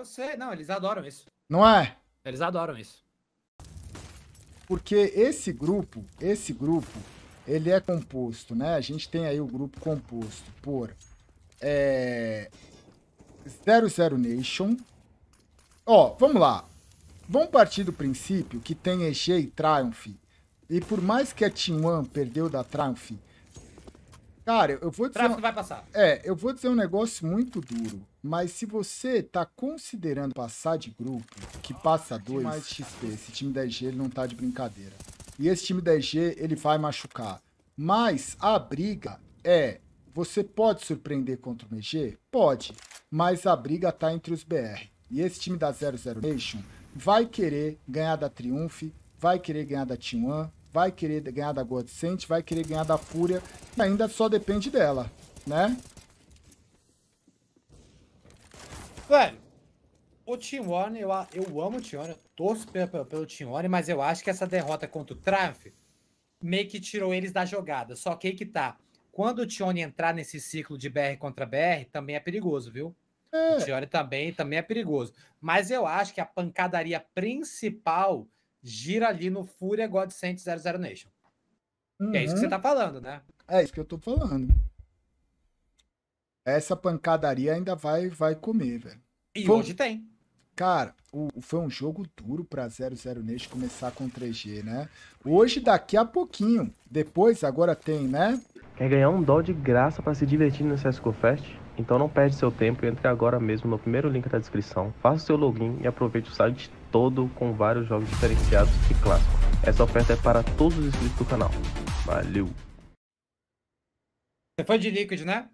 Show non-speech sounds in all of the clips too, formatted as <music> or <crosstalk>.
Eu sei, não, eles adoram isso. Não é? Eles adoram isso. Porque esse grupo, esse grupo, ele é composto, né? A gente tem aí o grupo composto por é, 00 Nation. Ó, vamos lá. Vamos partir do princípio que tem EG e Triumph. E por mais que a Team One perdeu da Triumph Cara, eu vou dizer. Tráfico vai passar. É, eu vou dizer um negócio muito duro. Mas se você tá considerando passar de grupo, que ah, passa dois, XP, esse time da EG ele não tá de brincadeira. E esse time da EG, ele vai machucar. Mas a briga é. Você pode surpreender contra o MG? Pode. Mas a briga tá entre os BR. E esse time da 00 Nation vai querer ganhar da Triumph, vai querer ganhar da T1, vai querer ganhar da Godsent, vai querer ganhar da Fúria, e ainda só depende dela, né? Velho, o Team Warner, eu, eu amo o Team Warner, torço pelo, pelo Team Warner, mas eu acho que essa derrota contra o Traff meio que tirou eles da jogada. Só que aí que tá. Quando o Tione entrar nesse ciclo de BR contra BR, também é perigoso, viu? É. O Tione também, também é perigoso. Mas eu acho que a pancadaria principal gira ali no Fúria Godsend 00 Nation. Uhum. É isso que você uhum. tá falando, né? É isso que eu tô falando. Essa pancadaria ainda vai vai comer, velho. E foi... hoje tem. Cara, o, foi um jogo duro pra 00 Nation começar com 3G, né? Hoje, daqui a pouquinho. Depois, agora tem, né? Quer ganhar um dó de graça para se divertir no CSGO Fest? Então não perde seu tempo e entre agora mesmo no primeiro link da descrição. Faça seu login e aproveite o site todo com vários jogos diferenciados e clássicos. Essa oferta é para todos os inscritos do canal. Valeu! Você foi de Liquid, né?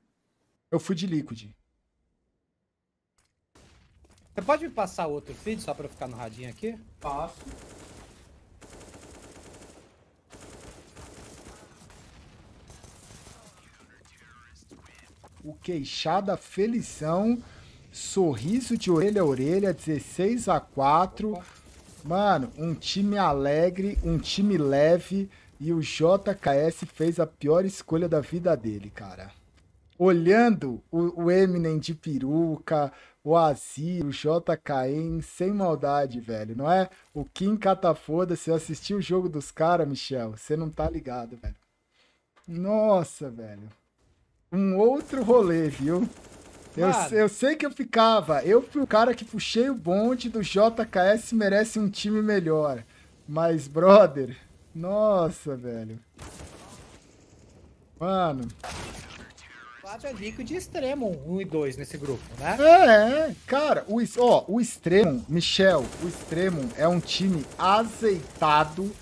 Eu fui de Liquid. Você pode me passar outro feed só para eu ficar no radinho aqui? Passo. O Queixada felizão sorriso de orelha a orelha, 16 a 4. Mano, um time alegre, um time leve e o JKS fez a pior escolha da vida dele, cara. Olhando o, o Eminem de peruca, o Azir, o JKM, sem maldade, velho, não é? O Kim Catafoda, se assistiu o jogo dos caras, Michel, você não tá ligado, velho. Nossa, velho. Um outro rolê, viu? Eu, eu, sei que eu ficava. Eu fui o cara que puxei o bonde do JKS merece um time melhor. Mas, brother, nossa, velho. Mano. Quatro é rico de extremo, 1 um e 2 nesse grupo, né? É, é. cara, o, ó, o extremo, Michel, o extremo é um time azeitado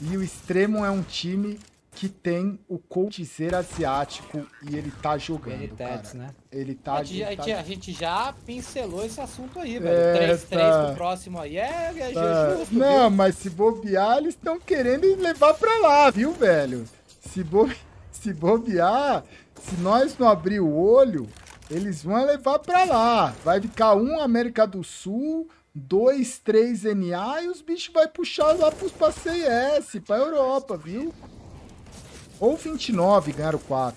e o extremo é um time que tem o coachzer asiático e ele tá jogando, ele tá, cara. né? Ele tá... A gente, ele tá... a gente já pincelou esse assunto aí, velho. Essa... É, tá. 3-3 pro próximo aí é, é tá. justo, é Não, viu? mas se bobear, eles estão querendo levar pra lá, viu, velho? Se, bo... se bobear, se nós não abrir o olho, eles vão levar pra lá. Vai ficar um América do Sul, 2, 3 NA e os bichos vai puxar lá pros passeios S, pra Europa, viu? Ou 29 ganharam 4.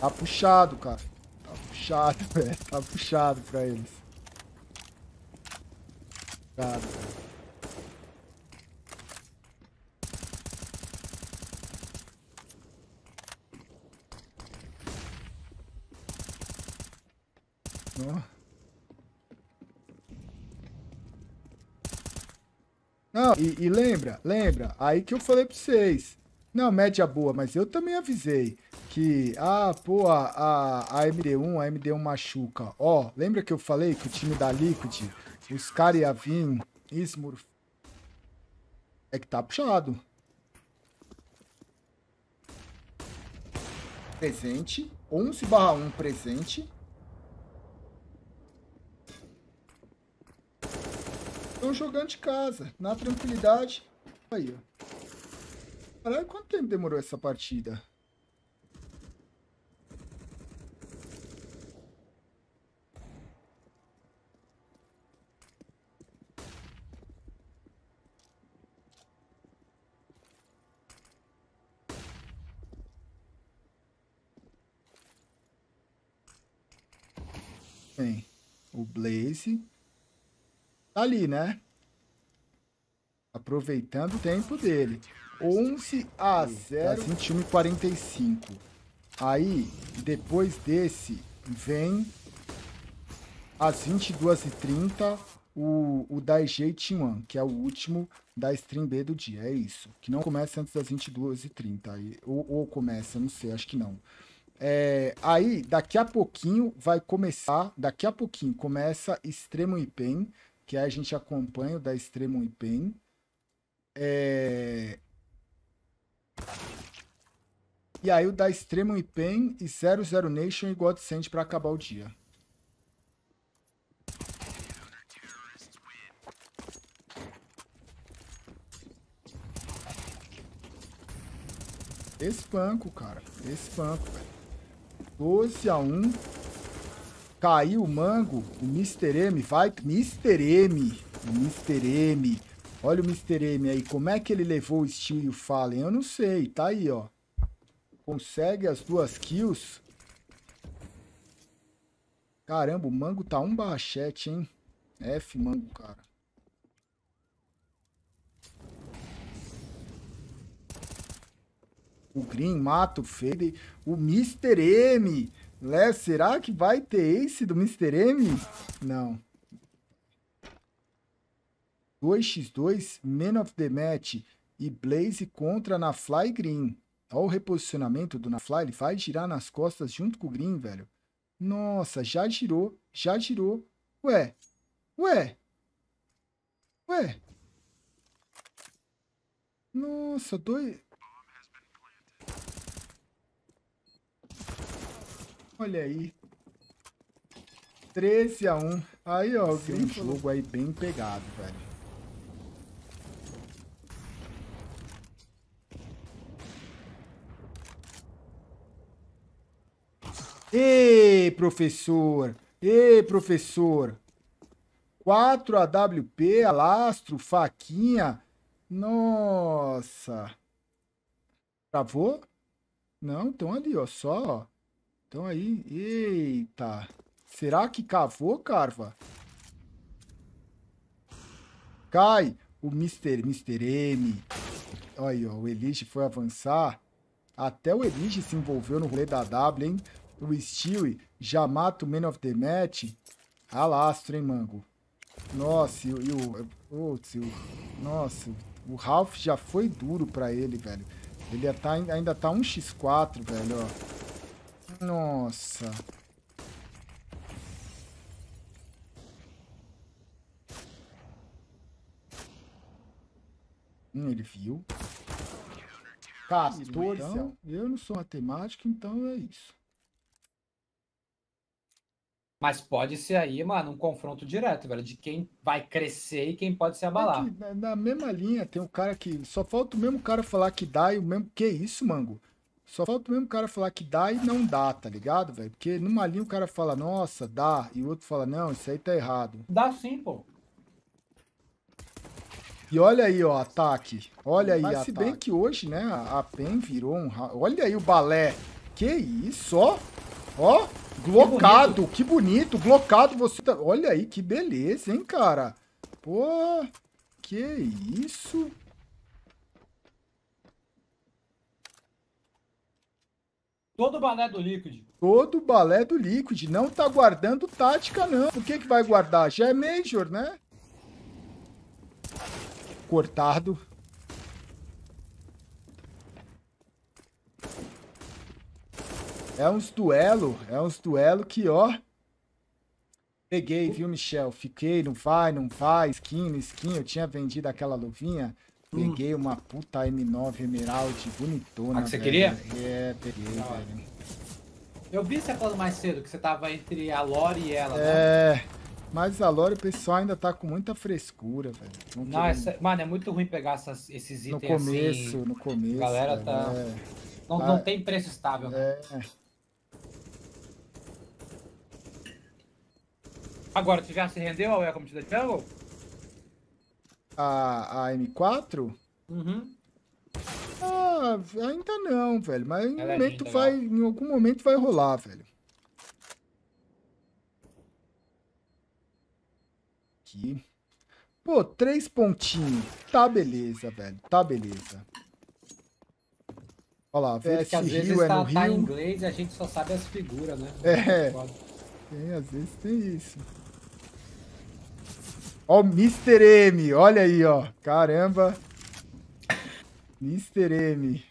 Tá puxado, cara. Tá puxado, velho. <laughs> É, tá puxado pra eles. Puxado, Não, e, e, lembra, lembra, aí que eu falei pra vocês. Não, é média boa, mas eu também avisei que, ah, pô, a, a MD1, a MD1 machuca. Ó, lembra que eu falei que o time da Liquid, os caras iam vir, Ismur... É que tá puxado. Presente. 11 barra 1 presente. Estão jogando de casa, na tranquilidade. Aí, ó. Caralho, quanto tempo demorou essa partida? Bem, o Blaze tá ali, né? Aproveitando o tempo dele. 11 a 0. Tá 21 e 45. Aí, depois desse, vem às 22h30 o, o Daijei One, que é o último da stream B do dia. É isso. Que não começa antes das 22h30. Ou, ou começa, não sei, acho que não. É, aí, daqui a pouquinho vai começar, daqui a pouquinho começa Extremo IPEN, que aí a gente acompanha o da Extremo IPEN. É, e aí o da Extremo e Pain e 00 Nation e Godsend pra acabar o dia. Espanco, cara. Espanco, velho. 12 a 1. Caiu o Mango. O Mr. M. Vai. Mr. M. Mr. M. Olha o Mr. M aí, como é que ele levou o Steel e o Fallen? Eu não sei, tá aí, ó. Consegue as duas kills. Caramba, o Mango tá um barrachete, hein? F, Mango, cara. O Green mata o Fade. O Mr. M. Lé, né? será que vai ter ace do Mr. M? Não. 2x2, Man of the Match e Blaze contra na Fly Green. Olha o reposicionamento do Nafly, ele vai girar nas costas junto com o Green, velho. Nossa, já girou, já girou. Ué, ué, ué. Nossa, dois... Olha aí. 13 a 1. Aí, ó, o é Green... Esse jogo aí bem pegado, velho. Ei, professor! Ei, professor! 4 AWP, alastro, faquinha. Nossa! Travou? Não, estão ali, ó, só, ó. Estão aí. Eita! Será que cavou, Carva? Cai! O Mr. Mr. M. Olha aí, ó, o Elige foi avançar. Até o Elige se envolveu no rolê da W, hein? o Stewie já mata o Man of the Match, alastro, ah hein, Mango? Nossa, e, o... E o, putz, e o nossa, o Ralph já foi duro pra ele, velho. Ele é tá, ainda tá 1x4, velho, ó. Nossa. Hum, ele viu. 14. Então, eu não sou matemático, então é isso. Mas pode ser aí, mano, um confronto direto, velho, de quem vai crescer e quem pode se é abalar. É na, na, mesma linha, tem um cara que. Só falta o mesmo cara falar que dá e o mesmo. Que isso, Mango? Só falta o mesmo cara falar que dá e não dá, tá ligado, velho? Porque numa linha o cara fala, nossa, dá, e o outro fala, não, isso aí tá errado. Dá sim, pô. E olha aí, ó, ataque. Olha aí, Mas ataque. se bem que hoje, né, a PEN virou um... Olha aí o balé. Que isso, ó. Ó. Glocado, que bonito. Glocado você... Tá... Olha aí, que beleza, hein, cara? Pô, que isso? Todo balé do Liquid. Todo balé do Liquid. Não tá guardando tática, não. O que que vai guardar? Já é Major, né? Cortado. É uns duelo, é uns duelo que, ó. Peguei, viu, Michel? Fiquei, não vai, não vai, skin, skin. Eu tinha vendido aquela luvinha. Peguei uma puta M9 Emerald bonitona. Ah, que você velho. queria? É, peguei, ah. velho. Eu vi você falando mais cedo que você tava entre a Lore e ela, né? É. Né? Mas a Lore, o pessoal ainda tá com muita frescura, velho. Não, não essa... mano, é muito ruim pegar essas, esses itens no começo, assim. No começo, no começo. A galera tá. É. Não, ah, não tem preço estável, né? É. Agora, tu já se rendeu ao Welcome to the Jungle? A, a M4? Uhum. Ah, ainda não, velho. Mas em, é momento é vai, em algum momento vai rolar, velho. Aqui. Pô, três pontinhos. Tá beleza, velho. Tá beleza. Olha lá, ver é, se às rio é tá, no rio. Tá em inglês e a gente só sabe as figuras, né? É. Tem, é, às vezes tem isso. Ó o Mr. M, olha aí, ó. Caramba. Mr. M.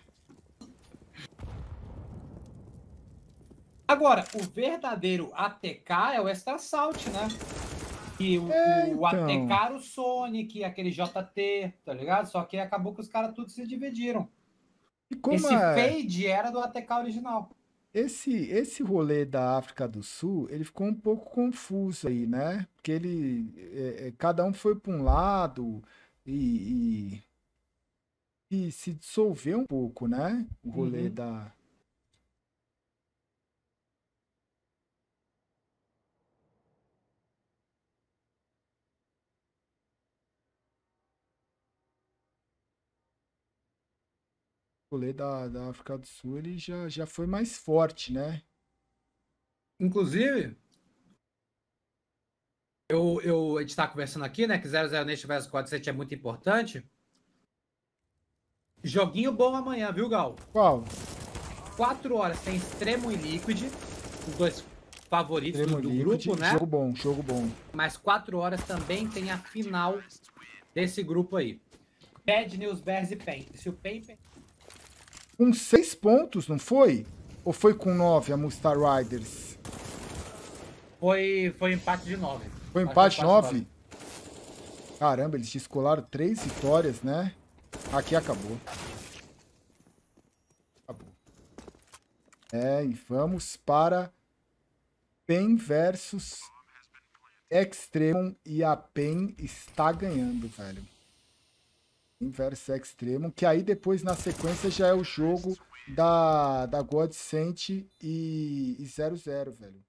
Agora, o verdadeiro ATK é o Extra Assault, né? E o, é, o então. ATK o Sonic, aquele JT, tá ligado? Só que acabou que os caras tudo se dividiram. Esse é? fade era do ATK original. Esse, esse rolê da África do Sul, ele ficou um pouco confuso aí, né? Porque ele, é, é cada um foi para um lado e, e, e, se dissolveu um pouco, né? O rolê uhum. da, rolê da, da África do Sul ele já, já foi mais forte, né? Inclusive, eu, eu, a gente está conversando aqui, né? Que 00 Nation versus 47 é muito importante. Joguinho bom amanhã, viu, Gal? Qual? 4 horas tem Extremo e Liquid, os dois favoritos Extremo do, do Liquid, grupo, né? Jogo bom, jogo bom. Mas 4 horas também tem a final desse grupo aí. Bad News Bears e Pain. Se o Pain com seis pontos, não foi? Ou foi com nove a Mustard Riders? Foi, foi empate de nove. Foi empate, de nove? Caramba, eles descolaram três vitórias, né? Aqui acabou. Acabou. É, e vamos para PEN versus Extremo. e a PEN está ganhando, velho. Inverse Extremo, que aí depois na sequência já é o jogo da, da God Sent e, e 00, velho.